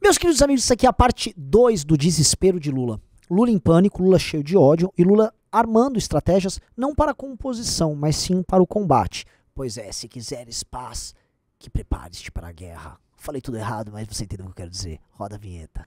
Meus queridos amigos, isso aqui é a parte 2 do desespero de Lula. Lula em pânico, Lula cheio de ódio e Lula armando estratégias não para a composição, mas sim para o combate. Pois é, se quiseres paz, que prepares-te para a guerra. Falei tudo errado, mas você entendeu o que eu quero dizer. Roda a vinheta.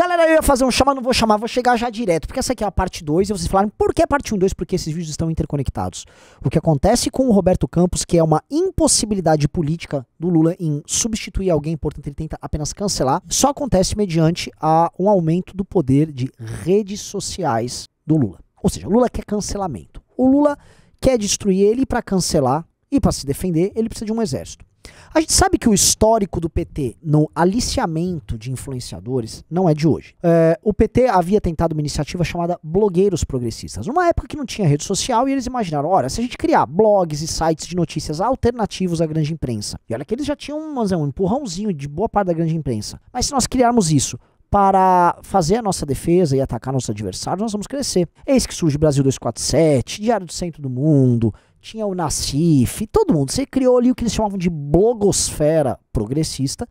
Galera, eu ia fazer um chamado, não vou chamar, vou chegar já direto, porque essa aqui é a parte 2 e vocês falaram por que a parte 1 um, e 2? Porque esses vídeos estão interconectados. O que acontece com o Roberto Campos, que é uma impossibilidade política do Lula em substituir alguém, portanto ele tenta apenas cancelar, só acontece mediante a um aumento do poder de redes sociais do Lula. Ou seja, o Lula quer cancelamento. O Lula quer destruir ele para cancelar e para se defender, ele precisa de um exército. A gente sabe que o histórico do PT no aliciamento de influenciadores não é de hoje. É, o PT havia tentado uma iniciativa chamada Blogueiros Progressistas, numa época que não tinha rede social e eles imaginaram: olha, se a gente criar blogs e sites de notícias alternativos à grande imprensa, e olha que eles já tinham um, um empurrãozinho de boa parte da grande imprensa, mas se nós criarmos isso para fazer a nossa defesa e atacar nossos adversários, nós vamos crescer. Eis que surge Brasil 247, Diário do Centro do Mundo, tinha o Nassif, todo mundo. Você criou ali o que eles chamavam de blogosfera progressista,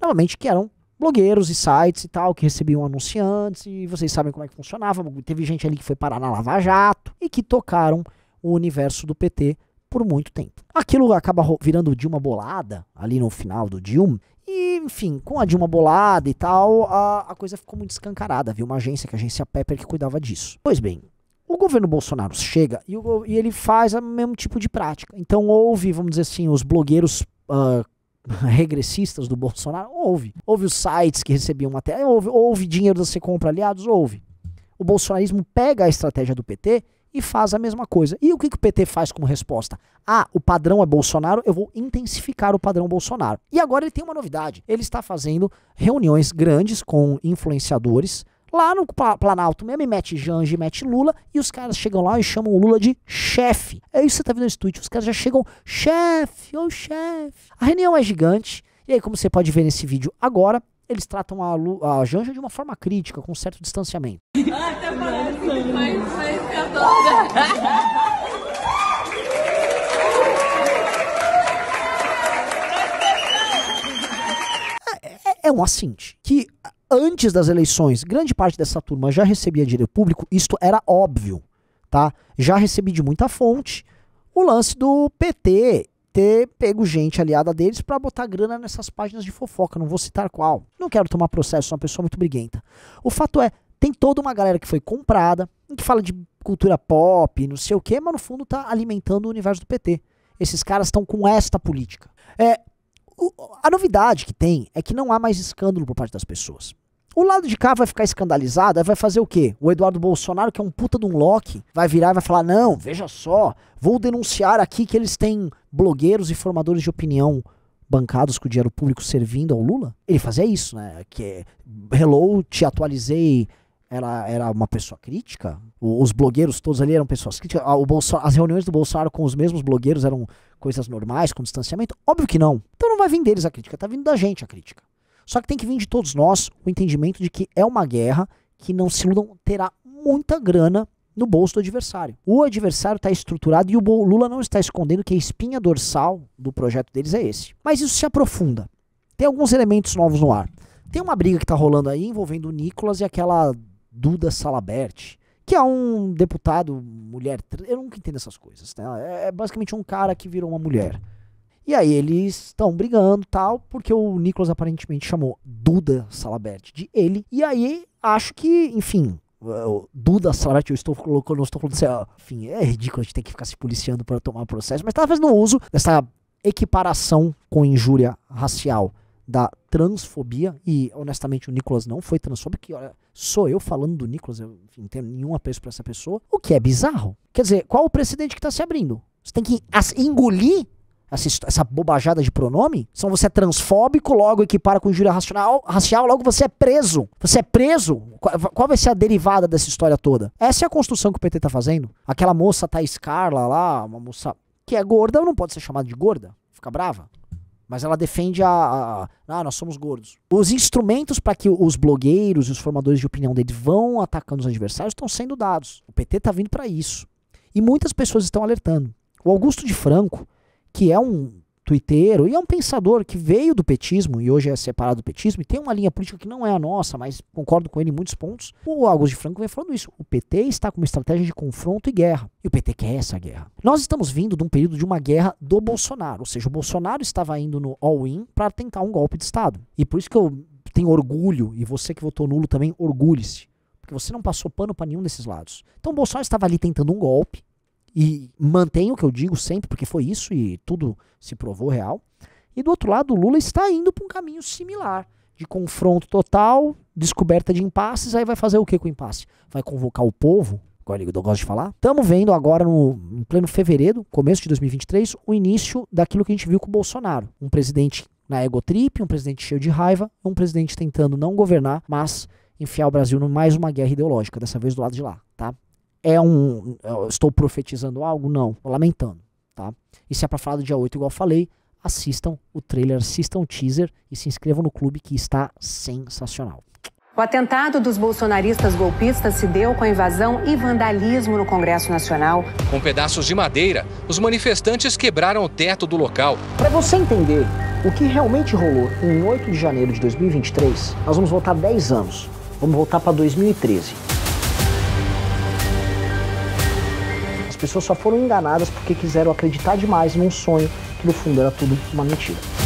novamente que eram blogueiros e sites e tal, que recebiam anunciantes, e vocês sabem como é que funcionava. Teve gente ali que foi parar na Lava Jato e que tocaram o universo do PT por muito tempo. Aquilo acaba virando Dilma bolada ali no final do Dilma. E, enfim, com a Dilma bolada e tal, a, a coisa ficou muito escancarada. Havia uma agência, que é a agência Pepper, que cuidava disso. Pois bem, o governo Bolsonaro chega e, o, e, ele faz o mesmo tipo de prática. Então houve, vamos dizer assim, os blogueiros uh, regressistas do Bolsonaro, houve. Houve os sites que recebiam matéria, houve, houve dinheiro da compra aliados, houve. O bolsonarismo pega a estratégia do PT e faz a mesma coisa. E o que, que o PT faz como resposta? Ah, o padrão é Bolsonaro, eu vou intensificar o padrão Bolsonaro. E agora ele tem uma novidade. Ele está fazendo reuniões grandes com influenciadores, Lá no Planalto mesmo, e mete Janja e mete Lula, e os caras chegam lá e chamam o Lula de chefe. É isso que você tá vendo nesse tweet, os caras já chegam, chefe, ô oh, chefe. A reunião é gigante, e aí como você pode ver nesse vídeo agora, eles tratam a, Lu, a Janja de uma forma crítica, com um certo distanciamento. Ah, é, é, é um assinte que antes das eleições, grande parte dessa turma já recebia dinheiro público, isto era óbvio, tá? Já recebi de muita fonte o lance do PT ter pego gente aliada deles para botar grana nessas páginas de fofoca, não vou citar qual. Não quero tomar processo, sou uma pessoa muito briguenta. O fato é, tem toda uma galera que foi comprada, que fala de cultura pop, não sei o que, mas no fundo tá alimentando o universo do PT. Esses caras estão com esta política. É, o, a novidade que tem é que não há mais escândalo por parte das pessoas. O lado de cá vai ficar escandalizado, vai fazer o quê? O Eduardo Bolsonaro, que é um puta de um Loki, vai virar e vai falar: não, veja só, vou denunciar aqui que eles têm blogueiros e formadores de opinião bancados com o dinheiro público servindo ao Lula. Ele fazia isso, né? Que é, hello, te atualizei. Ela era uma pessoa crítica. Os blogueiros todos ali eram pessoas críticas. Ah, o as reuniões do Bolsonaro com os mesmos blogueiros eram coisas normais, com distanciamento? Óbvio que não. Então não vai vir deles a crítica, tá vindo da gente a crítica. Só que tem que vir de todos nós o entendimento de que é uma guerra que não se iludam, terá muita grana no bolso do adversário. O adversário está estruturado e o Lula não está escondendo que a espinha dorsal do projeto deles é esse. Mas isso se aprofunda. Tem alguns elementos novos no ar. Tem uma briga que está rolando aí envolvendo o Nicolas e aquela Duda Salabert, que é um deputado mulher. Eu nunca entendo essas coisas. Né? É basicamente um cara que virou uma mulher. E aí eles estão brigando tal, porque o Nicolas aparentemente chamou Duda Salabert de ele. E aí acho que, enfim, Duda Salabert eu estou colocando, não estou falando assim, enfim, é ridículo a gente ter que ficar se policiando para tomar processo, mas talvez no uso dessa equiparação com injúria racial da transfobia, e honestamente o Nicolas não foi transfóbico, que olha, sou eu falando do Nicolas, eu enfim, não tenho nenhum apreço para essa pessoa, o que é bizarro. Quer dizer, qual o precedente que está se abrindo? Você tem que engolir essa bobajada de pronome? São você é transfóbico, logo equipara com injúria racional, racial, logo você é preso. Você é preso? Qual, qual vai ser a derivada dessa história toda? Essa é a construção que o PT tá fazendo. Aquela moça Thaís Carla lá, uma moça que é gorda, não pode ser chamada de gorda, fica brava. Mas ela defende a, a, a ah, nós somos gordos. Os instrumentos para que os blogueiros e os formadores de opinião deles vão atacando os adversários estão sendo dados. O PT tá vindo para isso. E muitas pessoas estão alertando. O Augusto de Franco, que é um tuiteiro e é um pensador que veio do petismo e hoje é separado do petismo e tem uma linha política que não é a nossa, mas concordo com ele em muitos pontos. O Augusto de Franco vem falando isso. O PT está com uma estratégia de confronto e guerra. E o PT quer essa guerra. Nós estamos vindo de um período de uma guerra do Bolsonaro, ou seja, o Bolsonaro estava indo no all-in para tentar um golpe de Estado. E por isso que eu tenho orgulho, e você que votou nulo também, orgulhe-se. Porque você não passou pano para nenhum desses lados. Então o Bolsonaro estava ali tentando um golpe, e mantenho o que eu digo sempre, porque foi isso e tudo se provou real. E do outro lado, o Lula está indo para um caminho similar de confronto total, descoberta de impasses, aí vai fazer o que com o impasse? Vai convocar o povo, como eu gosto de falar? Estamos vendo agora, no, em pleno fevereiro, começo de 2023, o início daquilo que a gente viu com o Bolsonaro. Um presidente na egotrip, um presidente cheio de raiva, um presidente tentando não governar, mas enfiar o Brasil em mais uma guerra ideológica, dessa vez do lado de lá, tá? é um. Estou profetizando algo? Não, lamentando. Tá? E se é para falar do dia 8, igual falei, assistam o trailer, assistam o teaser e se inscrevam no clube que está sensacional. O atentado dos bolsonaristas golpistas se deu com a invasão e vandalismo no Congresso Nacional. Com pedaços de madeira, os manifestantes quebraram o teto do local. Para você entender o que realmente rolou em 8 de janeiro de 2023, nós vamos voltar 10 anos. Vamos voltar para 2013. pessoas só foram enganadas porque quiseram acreditar demais num sonho que no fundo era tudo uma mentira.